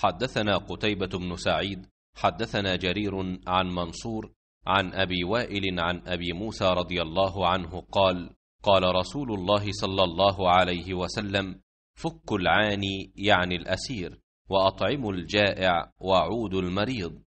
حدثنا قتيبة بن سعيد حدثنا جرير عن منصور عن أبي وائل عن أبي موسى رضي الله عنه قال قال رسول الله صلى الله عليه وسلم فك العاني يعني الأسير وأطعم الجائع وعود المريض